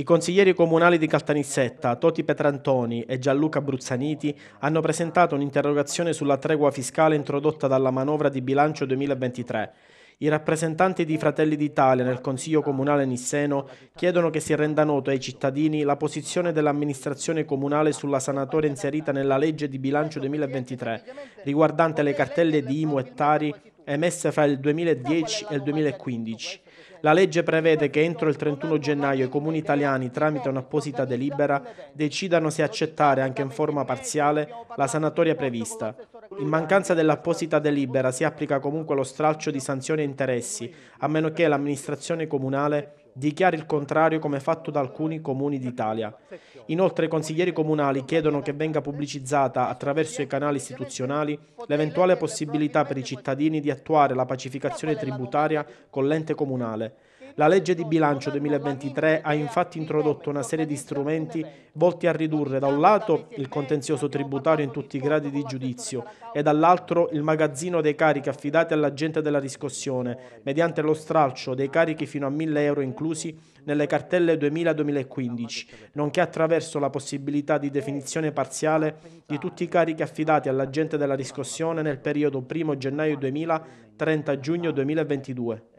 I consiglieri comunali di Caltanissetta, Toti Petrantoni e Gianluca Bruzzaniti, hanno presentato un'interrogazione sulla tregua fiscale introdotta dalla manovra di bilancio 2023. I rappresentanti di Fratelli d'Italia nel Consiglio Comunale Nisseno chiedono che si renda noto ai cittadini la posizione dell'amministrazione comunale sulla sanatoria inserita nella legge di bilancio 2023 riguardante le cartelle di IMU e Tari emesse fra il 2010 e il 2015. La legge prevede che entro il 31 gennaio i comuni italiani, tramite un'apposita delibera, decidano se accettare, anche in forma parziale, la sanatoria prevista. In mancanza dell'apposita delibera si applica comunque lo stralcio di sanzioni e interessi, a meno che l'amministrazione comunale dichiari il contrario come fatto da alcuni comuni d'Italia. Inoltre i consiglieri comunali chiedono che venga pubblicizzata attraverso i canali istituzionali l'eventuale possibilità per i cittadini di attuare la pacificazione tributaria con l'ente comunale. La legge di bilancio 2023 ha infatti introdotto una serie di strumenti volti a ridurre da un lato il contenzioso tributario in tutti i gradi di giudizio e dall'altro il magazzino dei carichi affidati all'agente della riscossione mediante lo stralcio dei carichi fino a 1000 euro inclusi nelle cartelle 2000-2015, nonché attraverso la possibilità di definizione parziale di tutti i carichi affidati all'agente della riscossione nel periodo 1 gennaio 2000-30 giugno 2022.